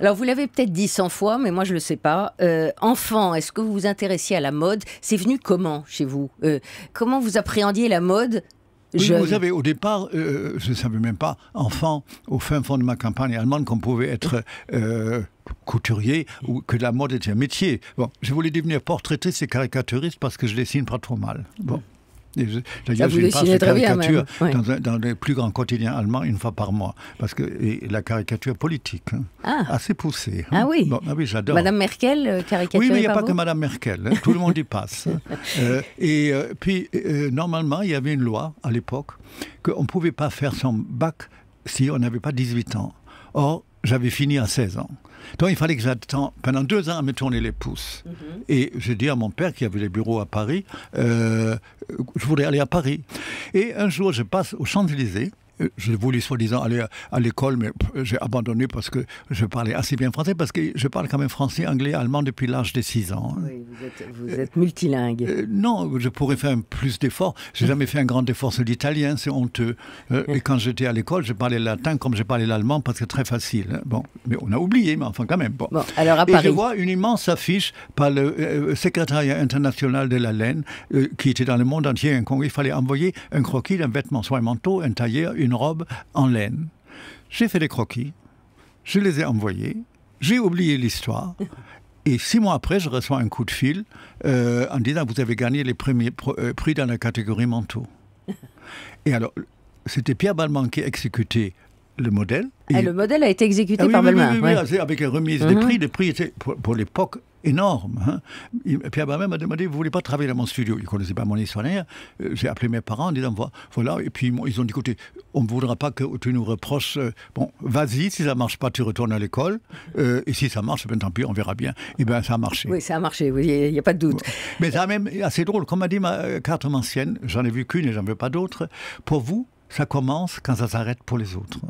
Alors, vous l'avez peut-être dit 100 fois, mais moi, je ne le sais pas. Euh, enfant, est-ce que vous vous intéressiez à la mode C'est venu comment chez vous euh, Comment vous appréhendiez la mode je vous savez, au départ, euh, je ne savais même pas, enfant, au fin fond de ma campagne allemande, qu'on pouvait être couturier ou que la mode était un métier. Bon, je voulais devenir portraitiste et caricaturiste parce que je dessine pas trop mal. Bon. D'ailleurs, j'ai une de caricature dans, dans, les plus grands quotidiens allemands une fois par mois. Parce que et la caricature politique, hein. ah. assez poussée. Hein. Ah oui, ah oui j'adore. Madame Merkel, euh, caricature. Oui, mais il n'y a pas que Madame Merkel. Hein. tout le monde y passe. Euh, et euh, puis, normalement, il y avait une loi à l'époque qu'on ne pouvait pas faire son bac si on n'avait pas 18 ans. Or, j'avais fini à 16 ans. Donc il fallait que j'attende pendant deux ans à me tourner les pouces. Mhm. Et je dis à mon père qui avait les bureaux à Paris, euh, je voudrais aller à Paris. Et un jour, je passe aux Champs-Élysées euh, je voulais soi-disant aller à l'école, mais j'ai abandonné parce que je parlais assez bien français, parce que je parle quand même français, anglais, allemand depuis l'âge de 6 ans. vous êtes, multilingue. Euh, non, je pourrais faire plus d'efforts. J'ai jamais fait un grand effort sur l'italien, c'est honteux. Euh, et quand j'étais à l'école, je parlais latin comme je parlais l'allemand parce que c'est très facile. Hein. Bon, mais on a oublié, mais enfin quand même. Bon. alors Et je vois une immense affiche par le secrétariat international de la laine qui était dans le monde entier. Un il fallait envoyer un croquis un vêtement, soit un manteau, un tailleur, une robe en laine. J'ai fait des croquis, je les ai envoyés, j'ai oublié l'histoire. Et six mois après, je reçois un coup de fil euh, en disant Vous avez gagné les premiers euh, prix dans la catégorie manteau. Et alors, c'était Pierre Balmain qui exécutait le modèle. Ah, et... le modèle a été exécuté ah par Balmain. Oui, avec une remise des mhm. prix. Les prix étaient, pour l'époque, énorme. Hein. Et Pierre Barmet m'a demandé, vous voulez pas travailler dans mon studio Il connaissait pas mon histoire. Euh, j'ai appelé mes parents en disant, voilà. Et puis ils ont dit, écoutez, on ne voudra pas que tu nous reproches. Euh, bon, vas-y, si ça marche pas, tu retournes à l'école. Euh, et si ça marche, eh ben tant pis, on verra bien. Et eh bien, ça a marché. Oui, ça a marché, il n'y a, a pas de doute. Mais c'est même, assez drôle, comme a dit ma carte ancienne, j'en ai vu qu'une et j'en veux pas d'autres. Pour vous, ça commence quand ça s'arrête pour les autres.